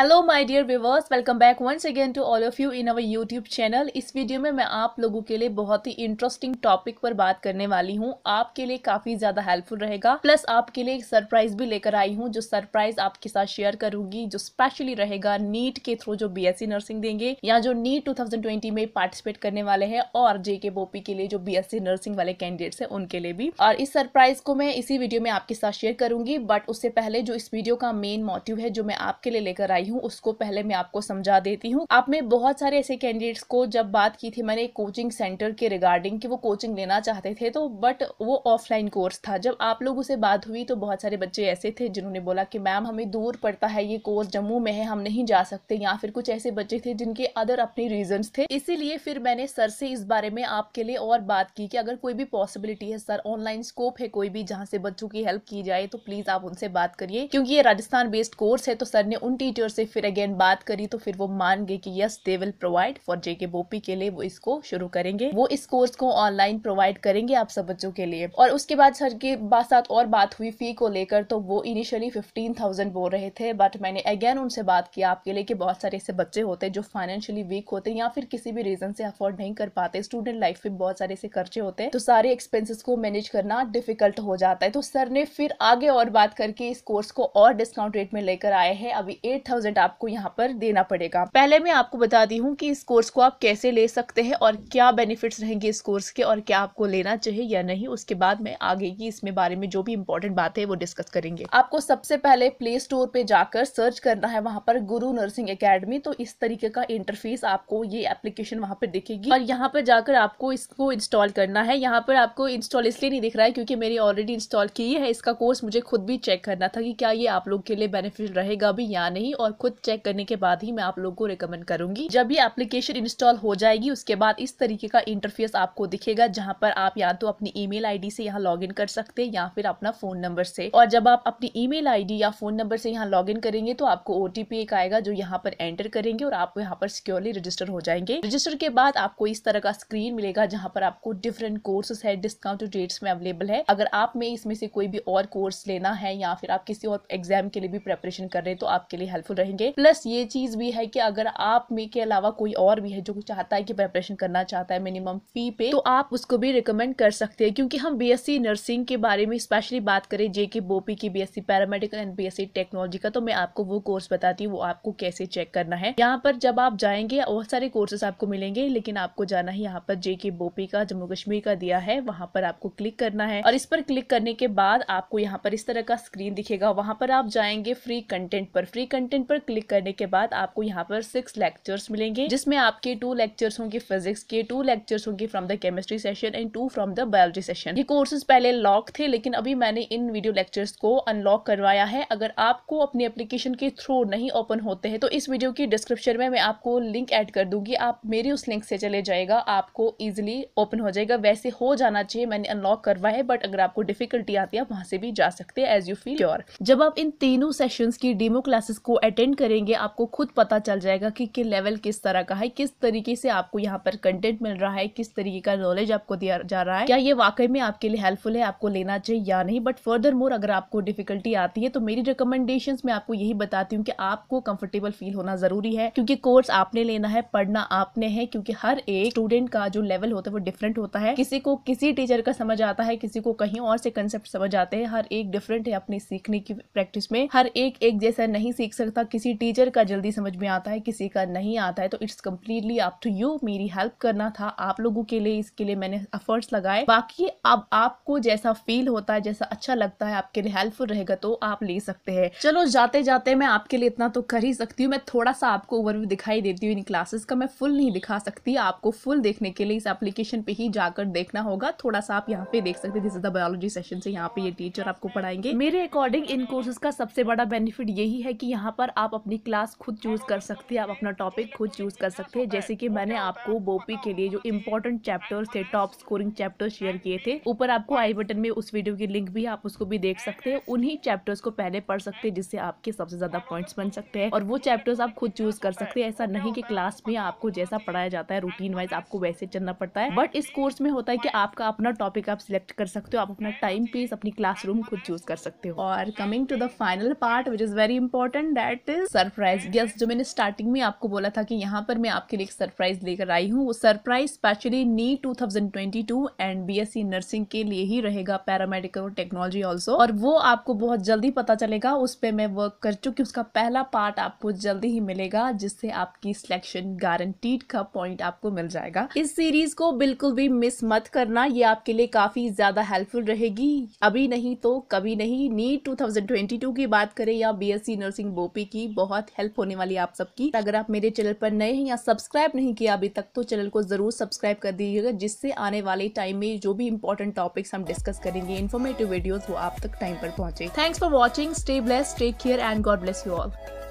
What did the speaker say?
Hello my dear viewers welcome back once again to all of you in our YouTube channel इस video में मैं आप लोगों के लिए बहुत ही इंटरेस्टिंग टॉपिक पर बात करने वाली हूँ आपके लिए काफी ज्यादा हेल्पफुल रहेगा प्लस आपके लिए एक सरप्राइज भी लेकर आई हूँ जो सरप्राइज आपके साथ शेयर करूंगी जो स्पेशली रहेगा नीट के थ्रू जो बी नर्सिंग देंगे या जो नीट टू में पार्टिसिपेट करने वाले है और जेके बोपी के लिए जो बी नर्सिंग वाले कैंडिडेट्स है उनके लिए भी और इस सरप्राइज को मैं इसी वीडियो में आपके साथ शेयर करूंगी बट उससे पहले जो इस वीडियो का मेन मोटिव है जो मैं आपके लिए लेकर आई हूँ उसको पहले मैं आपको समझा देती हूँ आप में बहुत सारे ऐसे कैंडिडेट्स को जब बात की थी मैंने कोचिंग सेंटर के रिगार्डिंग कि वो कोचिंग लेना चाहते थे तो बट वो ऑफलाइन कोर्स था जब आप लोगों से बात हुई तो बहुत सारे बच्चे ऐसे थे जिन्होंने बोला कि मैम हमें दूर पड़ता है ये कोर्स जम्मू में है हम नहीं जा सकते या फिर कुछ ऐसे बच्चे थे जिनके अदर अपने रीजन थे इसीलिए फिर मैंने सर से इस बारे में आपके लिए और बात की कि अगर कोई भी पॉसिबिलिटी है सर ऑनलाइन स्कोप है कोई भी जहाँ से बच्चों की हेल्प की जाए तो प्लीज आप उनसे बात करिए क्योंकि ये राजस्थान बेस्ड कोर्स है तो सर ने उन टीचर से फिर अगेन बात करी तो फिर वो मान गए कि yes they will provide for JK BOPEE के लिए वो इसको शुरू करेंगे वो इस कोर्स को ऑनलाइन प्रोवाइड करेंगे आप सब बच्चों के लिए और उसके बाद सर के साथ और बात हुई फी को लेकर तो वो इनिशियली फिफ्टीन थाउजेंड बोल रहे थे बट मैंने अगेन उनसे बात की आपके लिए कि बहुत सारे ऐसे बच्चे होते हैं जो फाइनेंशियली वीक होते हैं या फिर किसी भी रीजन से अफोर्ड नहीं कर पाते स्टूडेंट लाइफ में बहुत सारे ऐसे खर्चे होते हैं तो सारे एक्सपेंसेस को मैनेज करना डिफिकल्ट हो जाता है तो सर ने फिर आगे और बात करके इस कोर्स को और डिस्काउंट रेट में लेकर आए हैं अभी एट थाउजेंड आपको यहाँ पर देना पड़ेगा पहले मैं आपको बताती हूँ कि इस कोर्स को आप कैसे ले सकते हैं और क्या बेनिफिट्स रहेंगे इस कोर्स के और क्या आपको लेना चाहिए या नहीं उसके बाद में आगे की इसमें बारे में जो भी इंपॉर्टेंट बात है वो डिस्कस करेंगे आपको सबसे पहले प्ले स्टोर पे जाकर सर्च करना है वहाँ पर गुरु नर्सिंग अकेडमी तो इस तरीके का इंटरफेस आपको ये एप्लीकेशन वहाँ पर दिखेगी और यहाँ पर जाकर आपको इसको इंस्टॉल करना है यहाँ पर आपको इंस्टॉल इसलिए नहीं दिख रहा है क्योंकि मैंने ऑलरेडी इंस्टॉल की है इसका कोर्स मुझे खुद भी चेक करना था कि क्या ये आप लोग के लिए बेनिफिट रहेगा भी या नहीं और और खुद चेक करने के बाद ही मैं आप लोगों को रिकमेंड करूंगी जब ये एप्लीकेशन इंस्टॉल हो जाएगी उसके बाद इस तरीके का इंटरफेस आपको दिखेगा जहाँ पर आप या तो अपनी आई डी से यहाँ इन कर सकते हैं या फिर अपना फोन नंबर से और जब आप अपनी आई डी या फोन नंबर से यहाँ इन करेंगे तो आपको ओटीपी एक आएगा जो यहाँ पर एंटर करेंगे और आप यहाँ पर सिक्योरली रजिस्टर हो जाएंगे रजिस्टर के बाद आपको इस तरह का स्क्रीन मिलेगा जहाँ पर आपको डिफरेंट कोर्सेस है डिस्काउंट रेट्स में अवेलेबल है अगर आप में इसमें से कोई भी और कोर्स लेना है या फिर आप किसी और एग्जाम के लिए भी प्रेपरेशन कर रहे हैं तो आपके लिए हेल्पफुल रहेंगे प्लस ये चीज भी है कि अगर आप में के अलावा कोई और भी है जो चाहता है कि प्रेपरेशन करना चाहता है मिनिमम फी पे तो आप उसको भी रिकमेंड कर सकते हैं क्योंकि हम बीएससी नर्सिंग के बारे में स्पेशली बात करें जे के बोपी की BSc paramedical and BSc technology का तो मैं आपको वो कोर्स बताती हूँ वो आपको कैसे चेक करना है यहाँ पर जब आप जाएंगे बहुत सारे कोर्सेस आपको मिलेंगे लेकिन आपको जाना है यहाँ पर जे के बोपी का जम्मू कश्मीर का दिया है वहाँ पर आपको क्लिक करना है और इस पर क्लिक करने के बाद आपको यहाँ पर इस तरह का स्क्रीन दिखेगा वहाँ पर आप जाएंगे फ्री कंटेंट पर फ्री कंटेंट पर क्लिक करने के बाद आपको यहाँ पर सिक्स लेक्चर्स मिलेंगे जिसमें आपके टू लेक्चर्स होंगे फिजिक्स के टू लेक्चर्स होंगे from the chemistry session and two from the biology session ये कोर्सेज पहले लॉक थे लेकिन अभी मैंने इन वीडियो लेक्चर्स को अनलॉक करवाया है अगर आपको अपनी एप्लीकेशन के थ्रू नहीं ओपन होते हैं तो इस वीडियो की डिस्क्रिप्शन में मैं आपको लिंक एड कर दूंगी आप मेरी उस लिंक से चले जाएगा आपको ईजिली ओपन हो जाएगा वैसे हो जाना चाहिए मैंने अनलॉक करवा है बट अगर आपको डिफिकल्टी आती है आप वहां से भी जा सकते हैं एज यू फील योर जब आप इन तीनों सेशन की डीमो क्लासेस को अटेंड अटेंड करेंगे आपको खुद पता चल जाएगा कि कि लेवल किस तरह का है किस तरीके से आपको यहाँ पर कंटेंट मिल रहा है किस तरीके का नॉलेज आपको दिया जा रहा है क्या ये वाकई में आपके लिए हेल्पफुल है आपको लेना चाहिए या नहीं बट फर्दर मोर अगर आपको डिफिकल्टी आती है तो मेरी रिकमेंडेशन में आपको यही बताती हूँ कि आपको कंफर्टेबल फील होना जरूरी है क्योंकि कोर्स आपने लेना है पढ़ना आपने है क्योंकि हर एक स्टूडेंट का जो लेवल होता है वो डिफरेंट होता है किसी को किसी टीचर का समझ आता है किसी को कहीं और से कंसेप्ट समझ आते हैं हर एक डिफरेंट है अपने सीखने की प्रैक्टिस में हर एक एक जैसा नहीं सीख सकता किसी टीचर का जल्दी समझ में आता है किसी का नहीं आता है तो it's completely up to you मेरी हेल्प करना था आप लोगों के लिए इसके लिए मैंने एफर्ट्स लगाए बाकी अब आपको जैसा फील होता है जैसा अच्छा लगता है आपके लिए हेल्पफुल रहेगा तो आप ले सकते हैं चलो जाते जाते मैं आपके लिए इतना तो कर ही सकती हूँ मैं थोड़ा सा आपको ओवरव्यू दिखाई देती हूँ इन क्लासेस का मैं फुल नहीं दिखा सकती आपको फुल देखने के लिए इस एप्लीकेशन पे ही जाकर देखना होगा थोड़ा सा आप यहाँ पे देख सकते हैं बायोलॉजी सेशन से यहाँ पे ये टीचर आपको पढ़ाएंगे मेरे अकॉर्डिंग इन कोर्सेज का सबसे बड़ा बेनिफिट यही है कि यहाँ पर आप अपनी क्लास खुद चूज़ कर सकते हैं आप अपना टॉपिक खुद चूज़ कर सकते हैं जैसे कि मैंने आपको बोपी के लिए जो इंपॉर्टेंट चैप्टर्स थे टॉप स्कोरिंग चैप्टर शेयर किए थे ऊपर आपको आई बटन में उस वीडियो की लिंक भी आप उसको भी देख सकते हैं उन्हीं चैप्टर्स को पहले पढ़ सकते हैं जिससे आपके सबसे ज़्यादा पॉइंट्स बन सकते हैं और वो चैप्टर्स आप खुद चूज़ कर सकते हैं ऐसा नहीं कि क्लास में आपको जैसा पढ़ाया जाता है रूटीन वाइज आपको वैसे चलना पड़ता है बट इस कोर्स में होता है कि आपका अपना टॉपिक आप सिलेक्ट कर सकते हो आप अपना टाइम पीस अपनी क्लासरूम खुद चूज़ कर सकते हो और coming to the final part which is very important that हैं सरप्राइज हम्म। यस जो मैंने स्टार्टिंग में आपको बोला था कि यहाँ पर मैं आपके लिए एक सरप्राइज लेकर आई हूँ वो surprise specially NEET 2022 and BSc nursing के लिए ही रहेगा पैरामेडिकल टेक्नोलॉजी ऑल्सो और वो आपको बहुत जल्दी पता चलेगा उस पर मैं वर्क कर चुकी उसका पहला पार्ट आपको जल्दी ही मिलेगा जिससे आपकी सिलेक्शन गारंटीड का पॉइंट आपको मिल जाएगा इस सीरीज को बिल्कुल भी मिस मत करना ये आपके लिए काफी ज्यादा हेल्पफुल रहेगी अभी नहीं तो कभी नहीं नीट 2022 की बात करें या बीएससी नर्सिंग बोपी की बहुत हेल्प होने वाली है आप सबकी अगर आप मेरे चैनल पर नए हैं या सब्सक्राइब नहीं किया अभी तक तो चैनल को जरूर सब्सक्राइब कर दीजिएगा जिससे आने वाले टाइम में जो भी इंपॉर्टेंट टॉपिक्स हम डिस्कस करेंगे इन्फॉर्मेटिव वीडियोज वो आप तक टाइम पर पहुंचे thanks for watching stay bless take care and God bless you all